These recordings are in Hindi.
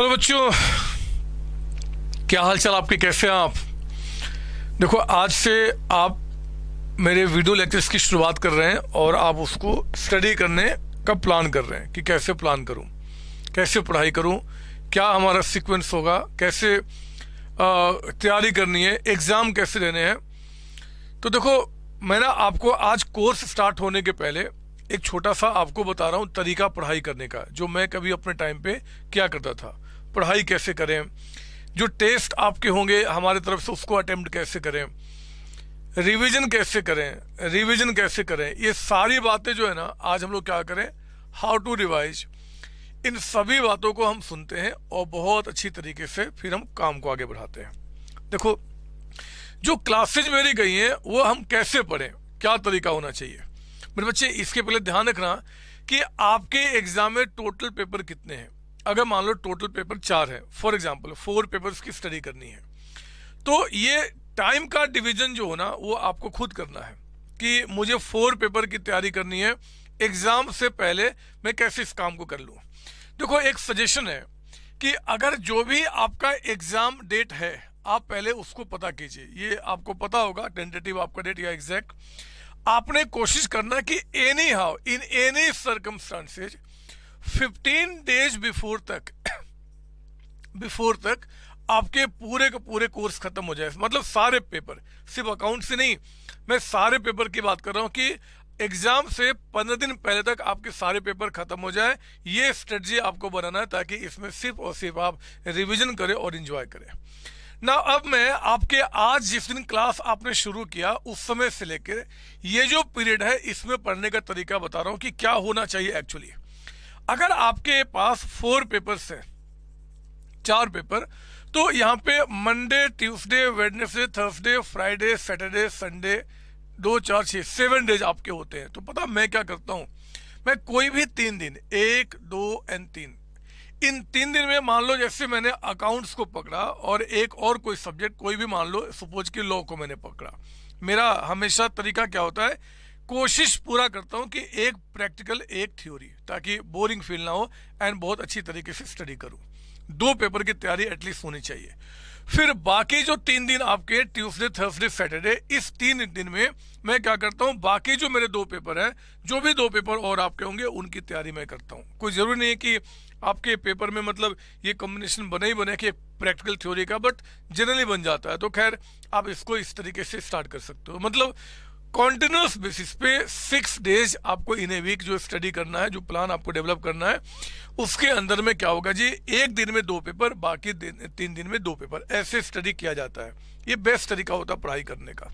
हेलो बच्चों क्या हाल चाल आपके कैसे हैं आप देखो आज से आप मेरे वीडियो लेक्चर्स की शुरुआत कर रहे हैं और आप उसको स्टडी करने का प्लान कर रहे हैं कि कैसे प्लान करूं कैसे पढ़ाई करूं क्या हमारा सीक्वेंस होगा कैसे तैयारी करनी है एग्ज़ाम कैसे देने हैं तो देखो मैं ना आपको आज कोर्स स्टार्ट होने के पहले एक छोटा सा आपको बता रहा हूँ तरीका पढ़ाई करने का जो मैं कभी अपने टाइम पे क्या करता था पढ़ाई कैसे करें जो टेस्ट आपके होंगे हमारे तरफ से उसको अटेम्प्ट कैसे करें रिवीजन कैसे करें रिवीजन कैसे करें ये सारी बातें जो है ना आज हम लोग क्या करें हाउ टू रिवाइज इन सभी बातों को हम सुनते हैं और बहुत अच्छी तरीके से फिर हम काम को आगे बढ़ाते हैं देखो जो क्लासेज मेरी गई हैं वो हम कैसे पढ़ें क्या तरीका होना चाहिए मेरे बच्चे इसके पहले ध्यान रखना कि आपके एग्जाम में टोटल पेपर कितने हैं अगर मान लो टोटल पेपर चार है फॉर एग्जाम्पल फोर पेपर की स्टडी करनी है तो ये टाइम का डिवीजन जो होना वो आपको खुद करना है कि मुझे फोर पेपर की तैयारी करनी है एग्जाम से पहले मैं कैसे इस काम को कर लू देखो एक सजेशन है कि अगर जो भी आपका एग्जाम डेट है आप पहले उसको पता कीजिए ये आपको पता होगा टेंटेटिव आपका डेट या एग्जैक्ट आपने कोशिश करना कि anyhow in any circumstances fifteen days before तक बिफोर तक आपके पूरे के पूरे कोर्स खत्म हो जाए मतलब सारे पेपर सिर्फ अकाउंट से नहीं मैं सारे पेपर की बात कर रहा हूँ कि एग्जाम से पंद्रह दिन पहले तक आपके सारे पेपर खत्म हो जाए ये स्ट्रेटजी आपको बनाना है ताकि इसमें सिर्फ और सिर्फ आप रिविजन करें और इन्जॉय करें ना अब मैं आपके आज जिस दिन क्लास आपने शुरू किया उस समय से लेकर ये जो पीरियड है इसमें पढ़ने का तरीका बता रहा हूँ कि क्या होना चाहिए एक्चुअली अगर आपके पास फोर पेपर्स हैं चार पेपर तो यहाँ पे Monday Tuesday Wednesday Thursday Friday Saturday Sunday दो चार छः सेवन डेज आपके होते हैं तो पता मैं क्या करता हूँ मैं कोई भी तीन दिन एक दो एंड तीन इन तीन दिन में मान लो जैसे मैंने अकाउंट्स को पकड़ा और एक और कोई सब्जेक्ट कोई भी मान लो सपोज की लॉ को मैंने पकड़ा मेरा हमेशा तरीका क्या होता है कोशिश पूरा करता हूँ कि एक प्रैक्टिकल एक थ्योरी ताकि बोरिंग फील ना हो एंड बहुत अच्छी तरीके से स्टडी करूँ दो पेपर की तैयारी एटलीस्ट होनी चाहिए फिर बाकी जो तीन दिन आपके ट्यूसडे थर्सडे सैटरडे इस तीन दिन में मैं क्या करता हूँ बाकी जो मेरे दो पेपर हैं जो भी दो पेपर और आपके होंगे उनकी तैयारी मैं करता हूँ कोई ज़रूरी नहीं है कि आपके पेपर में मतलब ये कॉम्बिनेशन बने ही बने कि प्रैक्टिकल थ्योरी का बट जनरली बन जाता है तो खैर आप इसको इस तरीके से स्टार्ट कर सकते हो मतलब कॉन्टिन्यूस बेसिस पे सिक्स डेज आपको इन ए वीक जो स्टडी करना है जो प्लान आपको डेवलप करना है उसके अंदर में क्या होगा जी एक दिन में दो पेपर बाकी दिन, तीन दिन में दो पेपर ऐसे स्टडी किया जाता है ये बेस्ट तरीका होता है पढ़ाई करने का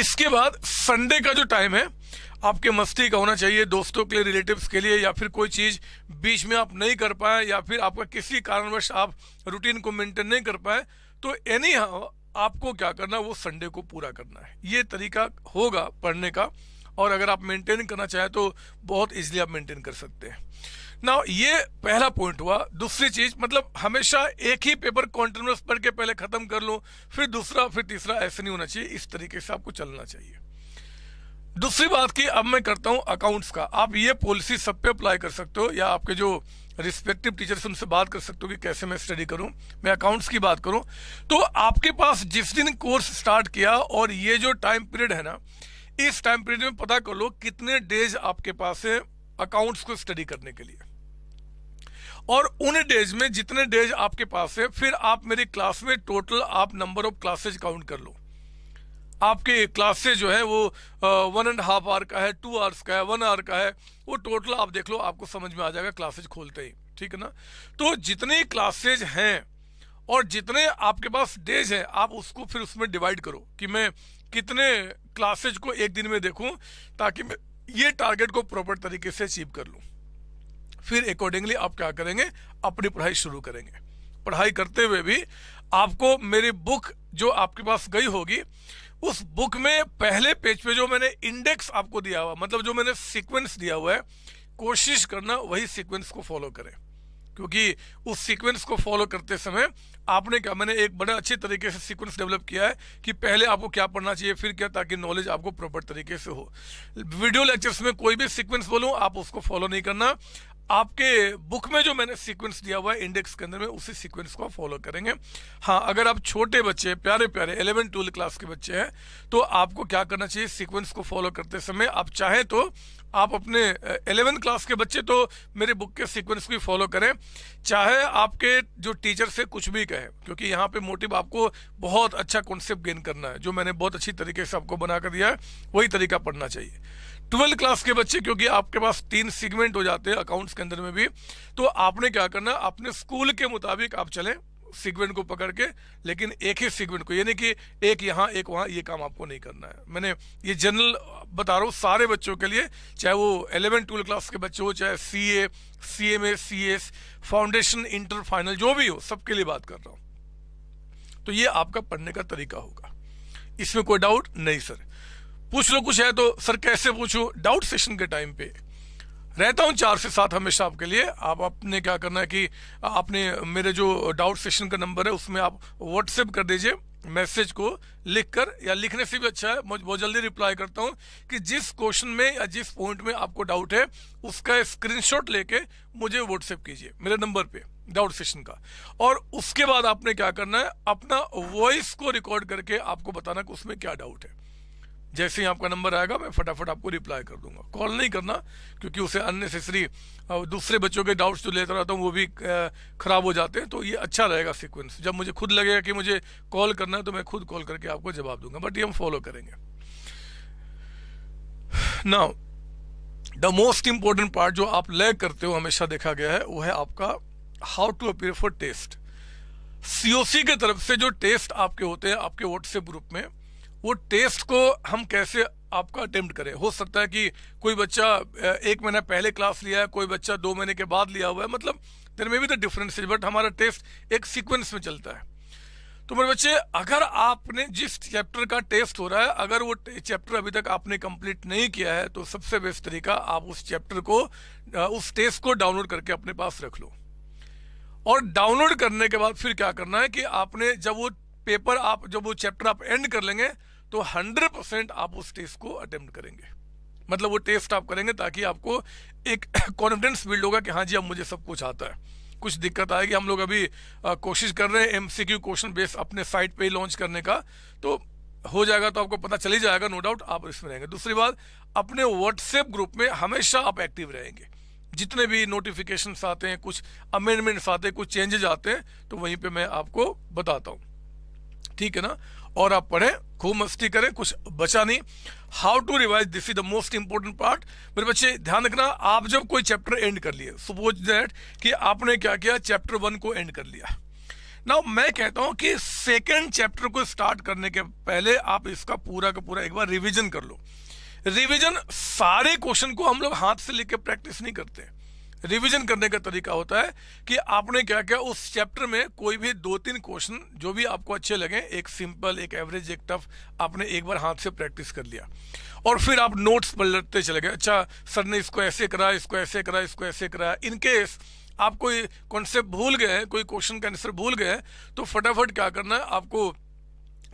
इसके बाद संडे का जो टाइम है आपके मस्ती का होना चाहिए दोस्तों के लिए रिलेटिव के लिए या फिर कोई चीज़ बीच में आप नहीं कर पाए या फिर आपका किसी कारणवश आप रूटीन को मेंटेन नहीं कर पाए तो एनी आपको क्या करना है वो संडे को पूरा करना है ये तरीका होगा पढ़ने का और अगर आप मेंटेन करना चाहें तो बहुत इजीली आप मेंटेन कर सकते हैं ना ये पहला पॉइंट हुआ दूसरी चीज मतलब हमेशा एक ही पेपर कॉन्टिन्यूस पढ़ के पहले खत्म कर लो फिर दूसरा फिर तीसरा ऐसे नहीं होना चाहिए इस तरीके से आपको चलना चाहिए दूसरी बात की अब मैं करता हूं अकाउंट्स का आप ये पॉलिसी सब पे अप्लाई कर सकते हो या आपके जो रिस्पेक्टिव टीचर से उनसे बात कर सकते हो कि कैसे मैं स्टडी करूं मैं अकाउंट्स की बात करूं तो आपके पास जिस दिन कोर्स स्टार्ट किया और ये जो टाइम पीरियड है ना इस टाइम पीरियड में पता कर लो कितने डेज आपके पास है अकाउंट्स को स्टडी करने के लिए और उन डेज में जितने डेज आपके पास है फिर आप मेरी क्लास में टोटल आप नंबर ऑफ क्लासेज काउंट कर लो आपके क्लासेज जो है वो वन एंड हाफ आवर का है टू आवर्स का है वन आवर का है वो टोटल आप देख लो आपको समझ में आ जाएगा क्लासेज खोलते ही ठीक है ना तो जितने क्लासेज हैं और जितने आपके पास डेज हैं आप उसको फिर उसमें डिवाइड करो कि मैं कितने क्लासेज को एक दिन में देखूं ताकि मैं ये टारगेट को प्रॉपर तरीके से अचीव कर लूं फिर अकॉर्डिंगली आप क्या करेंगे अपनी पढ़ाई शुरू करेंगे पढ़ाई करते हुए भी आपको मेरी बुक जो आपके पास गई होगी उस बुक में पहले पेज पे जो मैंने इंडेक्स आपको दिया हुआ मतलब जो मैंने सीक्वेंस दिया हुआ है कोशिश करना वही सीक्वेंस को फॉलो करें क्योंकि उस सीक्वेंस को फॉलो करते समय आपने क्या मैंने एक बड़े अच्छे तरीके से सीक्वेंस डेवलप किया है कि पहले आपको क्या पढ़ना चाहिए फिर क्या ताकि नॉलेज आपको प्रॉपर तरीके से हो वीडियो लेक्चर्स में कोई भी सीक्वेंस बोलूं आप उसको फॉलो नहीं करना आपके बुक में जो मैंने सीक्वेंस दिया हुआ है इंडेक्स के अंदर में उसी सीक्वेंस को फॉलो करेंगे हाँ अगर आप छोटे बच्चे प्यारे प्यारे इलेवन ट्वेल्थ क्लास के बच्चे हैं तो आपको क्या करना चाहिए सीक्वेंस को फॉलो करते समय आप चाहें तो आप अपने एलेवेंथ क्लास के बच्चे तो मेरे बुक के सीक्वेंस को फॉलो करें चाहे आपके जो टीचर से कुछ भी कहे क्योंकि यहाँ पे मोटिव आपको बहुत अच्छा कॉन्सेप्ट गेन करना है जो मैंने बहुत अच्छी तरीके से आपको बना कर दिया है वही तरीका पढ़ना चाहिए ट्वेल्थ क्लास के बच्चे क्योंकि आपके पास तीन सीगमेंट हो जाते हैं अकाउंट्स के अंदर में भी तो आपने क्या करना अपने स्कूल के मुताबिक आप चलें सीक्वेंट को पकड़ के लेकिन एक ही सीक्वेंट को यानी कि एक यहाँ एक वहाँ ये काम आपको नहीं करना है मैंने ये जनरल बता रहा हूँ सारे बच्चों के लिए चाहे वो एलेवन ट्वेल्थ क्लास के बच्चे हो चाहे C A C M A C S foundation inter final जो भी हो सबके लिए बात कर रहा हूँ तो ये आपका पढ़ने का तरीका होगा इसमें कोई डाउट नहीं सर पूछ लो कुछ है तो सर कैसे पूछो डाउट सेशन के टाइम पे रहता हूँ चार से सात हमेशा आपके लिए आप आपने क्या करना है कि आपने मेरे जो डाउट सेशन का नंबर है उसमें आप व्हाट्सएप कर दीजिए मैसेज को लिखकर या लिखने से भी अच्छा है मैं बहुत जल्दी रिप्लाई करता हूँ कि जिस क्वेश्चन में या जिस पॉइंट में आपको डाउट है उसका स्क्रीनशॉट लेके मुझे व्हाट्सएप कीजिए मेरे नंबर पे डाउट सेशन का और उसके बाद आपने क्या करना है अपना वॉइस को रिकॉर्ड करके आपको बताना कि उसमें क्या डाउट है जैसे ही आपका नंबर आएगा मैं फटाफट आपको रिप्लाई कर दूंगा कॉल नहीं करना क्योंकि उसे अननेसेसरी दूसरे बच्चों के डाउट्स जो लेता रहता हूँ वो भी ख़राब हो जाते हैं तो ये अच्छा रहेगा सीक्वेंस जब मुझे खुद लगेगा कि मुझे कॉल करना है तो मैं खुद कॉल करके आपको जवाब दूंगा बट ये हम फॉलो करेंगे now the most important part जो आप लैग करते हो हमेशा देखा गया है वो है आपका how to appear for test COC की तरफ से जो टेस्ट आपके होते हैं आपके व्हाट्सएप ग्रुप में वो टेस्ट को हम कैसे आपका अटेम्प्ट करें हो सकता है कि कोई बच्चा एक महीना पहले क्लास लिया है कोई बच्चा दो महीने के बाद लिया हुआ है मतलब there may be the differences but हमारा टेस्ट एक सीक्वेंस में चलता है तो मेरे बच्चे अगर आपने जिस चैप्टर का टेस्ट हो रहा है अगर वो चैप्टर अभी तक आपने कंप्लीट नहीं किया है तो सबसे बेस्ट तरीका आप उस चैप्टर को उस टेस्ट को डाउनलोड करके अपने पास रख लो और डाउनलोड करने के बाद फिर क्या करना है कि आपने जब वो पेपर आप जब वो चैप्टर आप एंड कर लेंगे तो 100 परसेंट आप उस टेस्ट को अटेम्प्ट करेंगे मतलब वो टेस्ट आप करेंगे ताकि आपको एक कॉन्फिडेंस बिल्ड होगा कि हाँ जी अब मुझे सब कुछ आता है कुछ दिक्कत आएगी हम लोग अभी आ, कोशिश कर रहे हैं एमसीक्यू क्वेश्चन बेस अपने साइट पे लॉन्च करने का तो हो जाएगा तो आपको पता चली जाएगा नो डाउट आप इसमें रहेंगे दूसरी बात अपने व्हाट्सएप ग्रुप में हमेशा आप एक्टिव रहेंगे जितने भी नोटिफिकेशन आते हैं कुछ अमेंडमेंट्स आते हैं कुछ चेंजेज आते हैं तो वहीं पे मैं आपको बताता हूँ ठीक है ना और आप पढ़े खूब मस्ती करें कुछ बचा नहीं how to revise this is the most important part मेरे बच्चे ध्यान रखना आप जब कोई चैप्टर एंड कर लिए सपोज दैट कि आपने क्या किया चैप्टर वन को एंड कर लिया ना मैं कहता हूं कि सेकेंड चैप्टर को स्टार्ट करने के पहले आप इसका पूरा का पूरा एक बार रिविजन कर लो रिविजन सारे क्वेश्चन को हम लोग हाथ से लेकर प्रैक्टिस नहीं करते रिवीजन करने का तरीका होता है कि आपने क्या क्या उस चैप्टर में कोई भी दो तीन क्वेश्चन जो भी आपको अच्छे लगे एक सिंपल एक एवरेज एक टफ आपने एक बार हाथ से प्रैक्टिस कर लिया और फिर आप नोट्स पलटते चले गए अच्छा सर ने इसको ऐसे करा इसको ऐसे करा इसको ऐसे करा इनकेस आप कोई कॉन्सेप्ट भूल गए कोई क्वेश्चन का आंसर भूल गए तो फटाफट क्या करना है आपको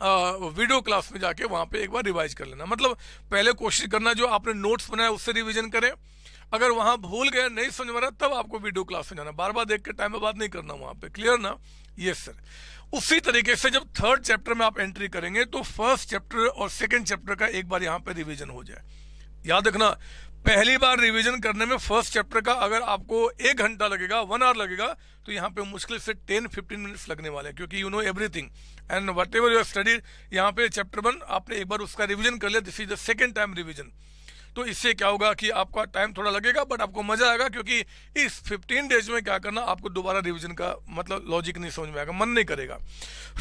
आ, वीडियो क्लास में जाके वहाँ पे एक बार रिवाइज कर लेना मतलब पहले कोशिश करना जो आपने नोट्स बनाया उससे रिवीजन करें अगर वहां भूल गए नहीं समझ में रहा तब आपको वीडियो क्लास में जाना बार बार देख के टाइम बर्बाद नहीं करना वहां पे क्लियर ना यस सर उसी तरीके से जब थर्ड चैप्टर में आप एंट्री करेंगे तो फर्स्ट चैप्टर और सेकेंड चैप्टर का एक बार यहाँ पे रिविजन हो जाए याद रखना पहली बार रिवीजन करने में फर्स्ट चैप्टर का अगर आपको एक घंटा लगेगा वन आवर लगेगा तो यहाँ पे मुश्किल से टेन फिफ्टीन मिनट्स लगने वाले हैं क्योंकि you know everything and whatever your study यहाँ पे चैप्टर वन आपने एक बार उसका रिवीजन कर लिया this is the second time revision तो इससे क्या होगा कि आपका टाइम थोड़ा लगेगा बट आपको मजा आएगा क्योंकि इस 15 डेज में क्या करना आपको दोबारा रिवीजन का मतलब लॉजिक नहीं समझ में आएगा मन नहीं करेगा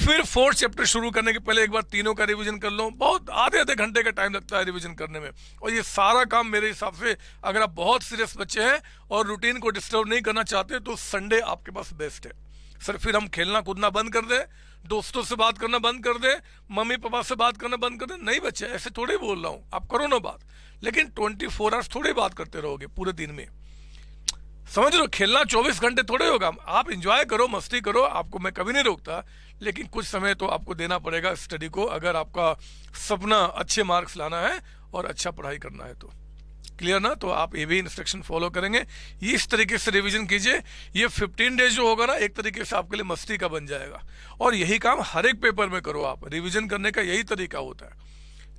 फिर फोर्थ चैप्टर शुरू करने के पहले एक बार तीनों का रिविजन कर लो बहुत आधे आधे घंटे का टाइम लगता है रिविजन करने में और ये सारा काम मेरे हिसाब से अगर आप बहुत सीरियस बच्चे हैं और रूटीन को डिस्टर्ब नहीं करना चाहते तो संडे आपके पास बेस्ट है सर फिर हम खेलना कूदना बंद कर दें दोस्तों से बात करना बंद कर दे मम्मी पापा से बात करना बंद कर दे नहीं बच्चे ऐसे थोड़े बोल रहा हूँ आप करो ना बात लेकिन ट्वेंटी फोर आवर्स थोड़े बात करते रहोगे पूरे दिन में समझ लो खेलना चौबीस घंटे थोड़े होगा आप इंजॉय करो मस्ती करो आपको मैं कभी नहीं रोकता लेकिन कुछ समय तो आपको देना पड़ेगा स्टडी को अगर आपका सपना अच्छे मार्क्स लाना है और अच्छा पढ़ाई करना है तो क्लियर ना तो आप ये भी इंस्ट्रक्शन फॉलो करेंगे इस तरीके से रिवीजन कीजिए ये 15 डेज जो होगा ना एक तरीके से आपके लिए मस्ती का बन जाएगा और यही काम हर एक पेपर में करो आप रिवीजन करने का यही तरीका होता है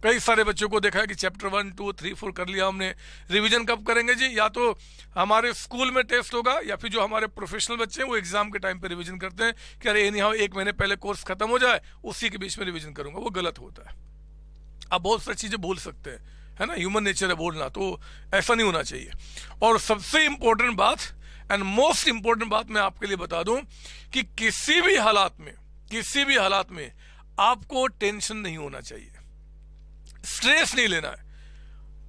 कई सारे बच्चों को देखा है कि chapter one two three four कर लिया हमने रिवीजन कब करेंगे जी या तो हमारे स्कूल में टेस्ट होगा या फिर जो हमारे प्रोफेशनल बच्चे हैं वो एग्जाम के टाइम पे रिवीजन करते हैं कि अरे एनी हाउ एक महीने पहले कोर्स खत्म हो जाए उसी के बीच में रिवीजन करूंगा वो गलत होता है आप बहुत सारी चीज़ें भूल सकते हैं है ना ह्यूमन नेचर है बोलना तो ऐसा नहीं होना चाहिए और सबसे इम्पोर्टेंट बात एंड मोस्ट इम्पोर्टेंट बात मैं आपके लिए बता दूं कि किसी भी हालात में किसी भी हालात में आपको टेंशन नहीं होना चाहिए स्ट्रेस नहीं लेना है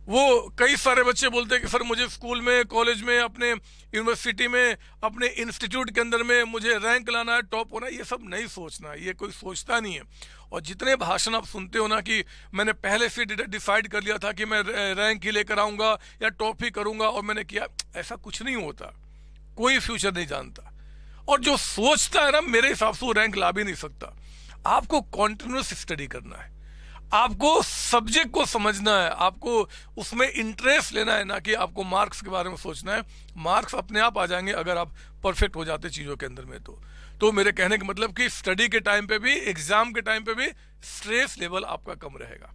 वो कई सारे बच्चे बोलते हैं कि सर मुझे स्कूल में कॉलेज में अपने यूनिवर्सिटी में अपने इंस्टीट्यूट के अंदर में मुझे रैंक लाना है टॉप होना है ये सब नहीं सोचना ये कोई सोचता नहीं है और जितने भाषण आप सुनते हो ना कि मैंने पहले से डिसाइड कर लिया था कि मैं रैंक ही लेकर आऊँगा या टॉप ही करूँगा और मैंने किया ऐसा कुछ नहीं होता कोई फ्यूचर नहीं जानता और जो सोचता है ना मेरे हिसाब से वो रैंक ला भी नहीं सकता आपको कॉन्टिन्यूस स्टडी करना है आपको सब्जेक्ट को समझना है आपको उसमें इंटरेस्ट लेना है ना कि आपको मार्क्स के बारे में सोचना है मार्क्स अपने आप आ जाएंगे अगर आप परफेक्ट हो जाते चीज़ों के अंदर में तो तो मेरे कहने का मतलब कि स्टडी के टाइम पे भी एग्जाम के टाइम पे भी स्ट्रेस लेवल आपका कम रहेगा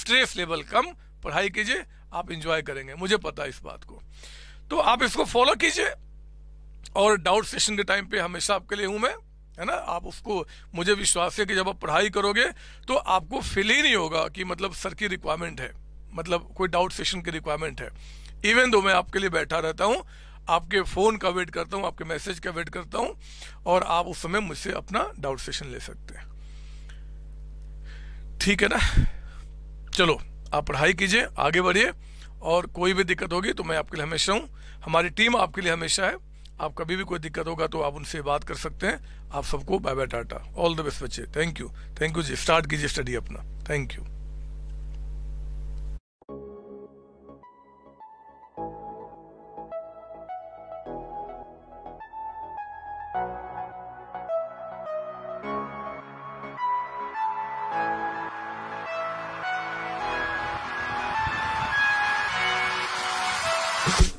स्ट्रेस लेवल कम पढ़ाई कीजिए आप इंजॉय करेंगे मुझे पता है इस बात को तो आप इसको फॉलो कीजिए और डाउट सेशन के टाइम पे हमेशा आपके लिए हूँ मैं है ना आप उसको मुझे विश्वास है कि जब आप पढ़ाई करोगे तो आपको फील ही नहीं होगा कि मतलब सर की रिक्वायरमेंट है मतलब कोई डाउट सेशन की रिक्वायरमेंट है इवन दो मैं आपके लिए बैठा रहता हूँ आपके फ़ोन का वेट करता हूँ आपके मैसेज का वेट करता हूँ और आप उस समय मुझसे अपना डाउट सेशन ले सकते हैं ठीक है ना चलो आप पढ़ाई कीजिए आगे बढ़िए और कोई भी दिक्कत होगी तो मैं आपके लिए हमेशा हूँ हमारी टीम आपके लिए हमेशा है आप कभी भी कोई दिक्कत होगा तो आप उनसे बात कर सकते हैं आप सबको bye bye tata all the best बच्चे थैंक यू थैंक यू जी स्टार्ट कीजिए स्टडी अपना थैंक यू you